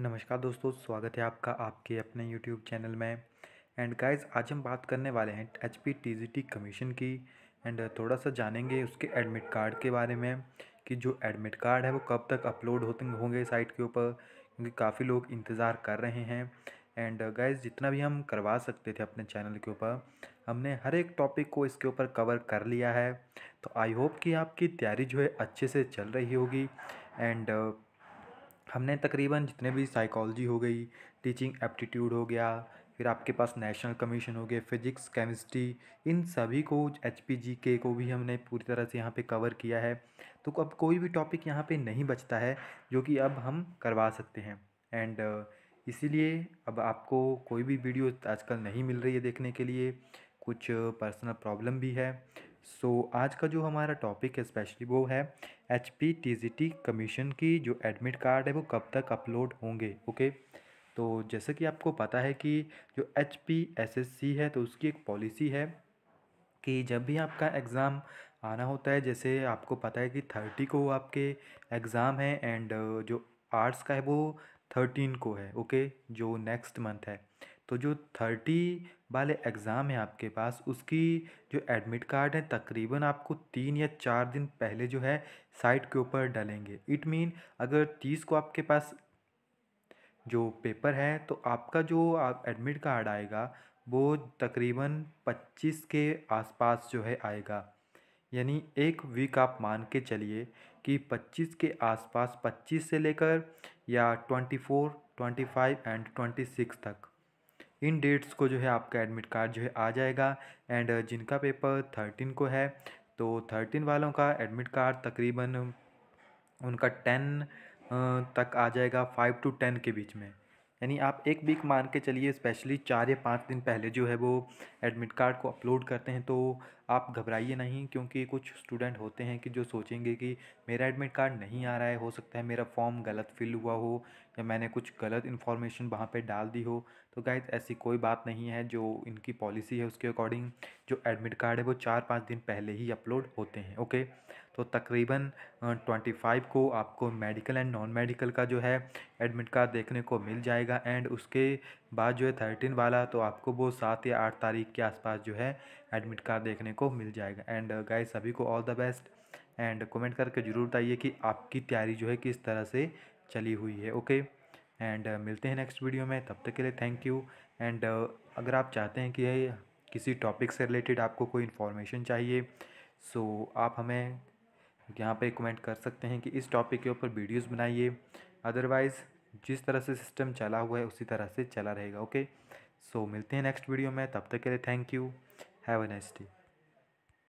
नमस्कार दोस्तों स्वागत है आपका आपके अपने यूट्यूब चैनल में एंड गाइस आज हम बात करने वाले हैं एच पी कमीशन की एंड थोड़ा सा जानेंगे उसके एडमिट कार्ड के बारे में कि जो एडमिट कार्ड है वो कब तक अपलोड होते होंगे साइट के ऊपर क्योंकि काफ़ी लोग इंतज़ार कर रहे हैं एंड गाइस जितना भी हम करवा सकते थे अपने चैनल के ऊपर हमने हर एक टॉपिक को इसके ऊपर कवर कर लिया है तो आई होप कि आपकी तैयारी जो है अच्छे से चल रही होगी एंड हमने तकरीबन जितने भी साइकोलॉजी हो गई टीचिंग एप्टीट्यूड हो गया फिर आपके पास नेशनल कमीशन हो गए फिजिक्स केमिस्ट्री इन सभी को एच पी जी के को भी हमने पूरी तरह से यहाँ पे कवर किया है तो अब कोई भी टॉपिक यहाँ पे नहीं बचता है जो कि अब हम करवा सकते हैं एंड इसीलिए अब आपको कोई भी वीडियो आजकल नहीं मिल रही है देखने के लिए कुछ पर्सनल प्रॉब्लम भी है सो so, आज का जो हमारा टॉपिक है स्पेशली वो है H P T T commission की जो एडमिट कार्ड है वो कब तक अपलोड होंगे ओके तो जैसा कि आपको पता है कि जो H P S S C है तो उसकी एक पॉलिसी है कि जब भी आपका एग्ज़ाम आना होता है जैसे आपको पता है कि थर्टी को आपके एग्ज़ाम है एंड जो आर्ट्स का है वो थर्टीन को है ओके जो नेक्स्ट मंथ है तो जो थर्टी वाले एग्ज़ाम है आपके पास उसकी जो एडमिट कार्ड है तकरीबन आपको तीन या चार दिन पहले जो है साइट के ऊपर डालेंगे इट मीन अगर तीस को आपके पास जो पेपर है तो आपका जो आप एडमिट कार्ड आएगा वो तकरीबन पच्चीस के आसपास जो है आएगा यानी एक वीक आप मान के चलिए कि पच्चीस के आसपास पच्चीस से लेकर या twenty four twenty five and twenty six तक इन डेट्स को जो है आपका एडमिट कार्ड जो है आ जाएगा एंड जिनका पेपर थर्टीन को है तो थर्टीन वालों का एडमिट कार्ड तकरीबन उनका टेन तक आ जाएगा फाइव टू टेन के बीच में यानी आप एक वीक मान के चलिए स्पेशली चार या पाँच दिन पहले जो है वो एडमिट कार्ड को अपलोड करते हैं तो आप घबराइए नहीं क्योंकि कुछ स्टूडेंट होते हैं कि जो सोचेंगे कि मेरा एडमिट कार्ड नहीं आ रहा है हो सकता है मेरा फॉर्म गलत फिल हुआ हो या मैंने कुछ गलत इन्फॉर्मेशन वहाँ पे डाल दी हो तो गाइज ऐसी कोई बात नहीं है जो इनकी पॉलिसी है उसके अकॉर्डिंग जो एडमिट कार्ड है वो चार पाँच दिन पहले ही अपलोड होते हैं ओके तो तकरीबन ट्वेंटी फाइव को आपको मेडिकल एंड नॉन मेडिकल का जो है एडमिट कार्ड देखने को मिल जाएगा एंड उसके बाद जो है थर्टीन वाला तो आपको वो सात या आठ तारीख के आसपास जो है एडमिट कार्ड देखने को मिल जाएगा एंड गाइज सभी को all the best and comment करके ज़रूर बताइए कि आपकी तैयारी जो है किस तरह से चली हुई है ओके एंड uh, मिलते हैं नेक्स्ट वीडियो में तब तक के लिए थैंक यू एंड अगर आप चाहते हैं कि किसी टॉपिक से रिलेटेड आपको कोई इन्फॉर्मेशन चाहिए सो so, आप हमें यहाँ पे कमेंट कर सकते हैं कि इस टॉपिक के ऊपर वीडियोस बनाइए अदरवाइज़ जिस तरह से सिस्टम चला हुआ है उसी तरह से चला रहेगा ओके सो so, मिलते हैं नेक्स्ट वीडियो में तब तक के लिए thank you have a nice day